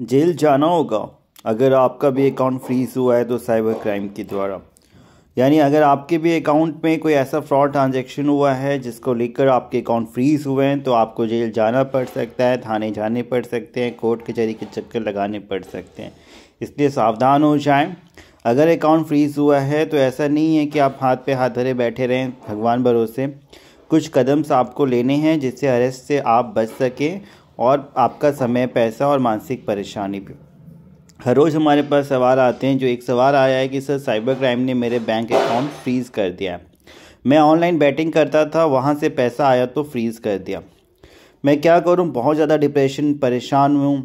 jail जाना होगा अगर आपका भी अकाउंट फ्रीज हुआ है तो साइबर क्राइम के द्वारा यानी अगर आपके भी अकाउंट में कोई ऐसा फ्रॉड ट्रांजेक्शन हुआ है जिसको लेकर आपके अकाउंट फ्रीज हुए हैं तो आपको जेल जाना पड़ सकता है थाने जाने पड़ सकते हैं कोर्ट कचहरी के चक्कर लगाने पड़ सकते हैं इसलिए सावधान हो जाएं अगर अकाउंट फ्रीज हुआ है तो ऐसा नहीं है कि आप हाथ पे हाथ धरे बैठे रहें भगवान भरोसे कुछ कदम्स आपको लेने हैं जिससे अरेस्ट से आप बच सकें और आपका समय पैसा और मानसिक परेशानी भी हर रोज़ हमारे पास सवाल आते हैं जो एक सवाल आया है कि सर साइबर क्राइम ने मेरे बैंक अकाउंट फ्रीज़ कर दिया है मैं ऑनलाइन बैटिंग करता था वहाँ से पैसा आया तो फ्रीज़ कर दिया मैं क्या करूँ बहुत ज़्यादा डिप्रेशन परेशान हूँ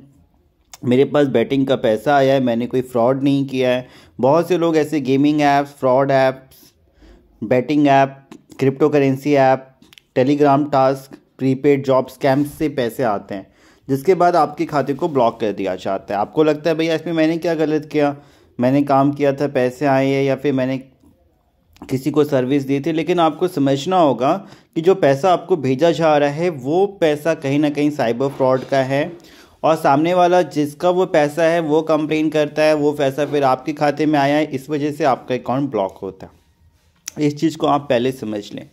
मेरे पास बैटिंग का पैसा आया है मैंने कोई फ्रॉड नहीं किया है बहुत से लोग ऐसे gaming apps fraud apps betting app crypto currency app Telegram task prepaid job scams से पैसे आते हैं जिसके बाद आपके खाते को ब्लॉक कर दिया जाता है आपको लगता है भैया इसमें मैंने क्या गलत किया मैंने काम किया था पैसे आए हैं या फिर मैंने किसी को सर्विस दी थी लेकिन आपको समझना होगा कि जो पैसा आपको भेजा जा रहा है वो पैसा कहीं ना कहीं साइबर फ्रॉड का है और सामने वाला जिसका वो पैसा है वो कंप्लेन करता है वो पैसा फिर आपके खाते में आया है इस वजह से आपका अकाउंट ब्लॉक होता है इस चीज़ को आप पहले समझ लें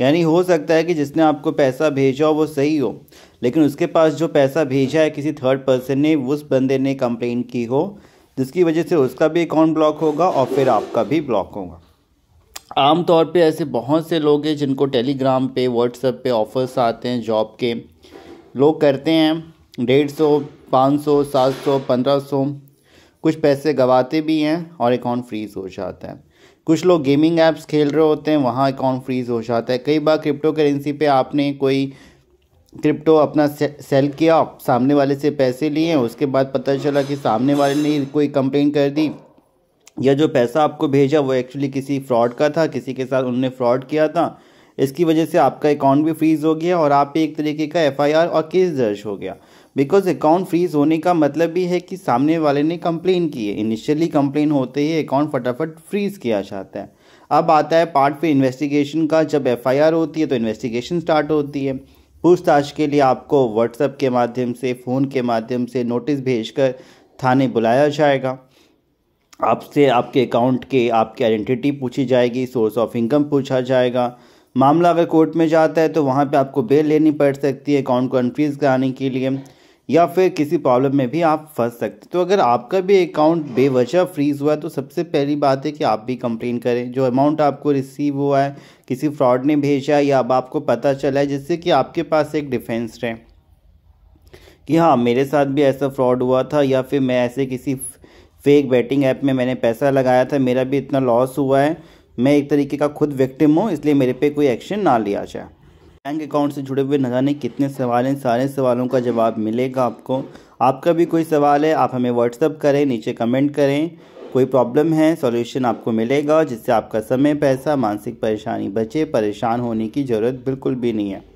यानी हो सकता है कि जिसने आपको पैसा भेजा हो वो सही हो लेकिन उसके पास जो पैसा भेजा है किसी थर्ड पर्सन ने उस बंदे ने कंप्लेन की हो जिसकी वजह से उसका भी अकाउंट ब्लॉक होगा और फिर आपका भी ब्लॉक होगा आमतौर पे ऐसे बहुत से लोग हैं जिनको टेलीग्राम पे व्हाट्सएप पे ऑफ़र्स आते हैं जॉब के लोग करते हैं डेढ़ सौ पाँच सौ सात सौ पंद्रह सौ कुछ पैसे गवाते भी हैं और अकाउंट फ्रीज हो जाता है कुछ लोग गेमिंग ऐप्स खेल रहे होते हैं वहाँ अकाउंट फ्रीज हो जाता है कई बार क्रिप्टो करेंसी पे आपने कोई क्रिप्टो अपना सेल किया सामने वाले से पैसे लिए उसके बाद पता चला कि सामने वाले ने कोई कंप्लेन कर दी या जो पैसा आपको भेजा वो एक्चुअली किसी फ्रॉड का था किसी के साथ उनने फ्रॉड किया था इसकी वजह से आपका अकाउंट भी फ्रीज़ हो गया और आप पे एक तरीके का एफआईआर और केस दर्ज हो गया बिकॉज अकाउंट फ्रीज होने का मतलब भी है कि सामने वाले ने कंप्लेन की है इनिशियली कंप्लेन होते ही अकाउंट फटाफट फ्रीज किया जाता है अब आता है पार्ट पे इन्वेस्टिगेशन का जब एफआईआर होती है तो इन्वेस्टिगेशन स्टार्ट होती है पूछताछ के लिए आपको व्हाट्सएप के माध्यम से फ़ोन के माध्यम से नोटिस भेजकर थाने बुलाया जाएगा आपसे आपके अकाउंट के आपकी आइडेंटिटी पूछी जाएगी सोर्स ऑफ इनकम पूछा जाएगा मामला अगर कोर्ट में जाता है तो वहाँ पे आपको बेल लेनी पड़ सकती है अकाउंट को अनफ्रीज कराने के लिए या फिर किसी प्रॉब्लम में भी आप फंस सकते तो अगर आपका भी अकाउंट बेवजह फ्रीज़ हुआ है तो सबसे पहली बात है कि आप भी कंप्लेन करें जो अमाउंट आपको रिसीव हुआ है किसी फ्रॉड ने भेजा या अब आपको पता चला है जिससे कि आपके पास एक डिफेंस रहे कि हाँ मेरे साथ भी ऐसा फ्रॉड हुआ था या फिर मैं ऐसे किसी फेक बैटिंग ऐप में मैंने पैसा लगाया था मेरा भी इतना लॉस हुआ है मैं एक तरीके का खुद विक्टिम हूँ इसलिए मेरे पे कोई एक्शन ना लिया जाए बैंक अकाउंट से जुड़े हुए न जाने कितने सवाल हैं सारे सवालों का जवाब मिलेगा आपको आपका भी कोई सवाल है आप हमें व्हाट्सअप करें नीचे कमेंट करें कोई प्रॉब्लम है सॉल्यूशन आपको मिलेगा जिससे आपका समय पैसा मानसिक परेशानी बचे परेशान होने की ज़रूरत बिल्कुल भी नहीं है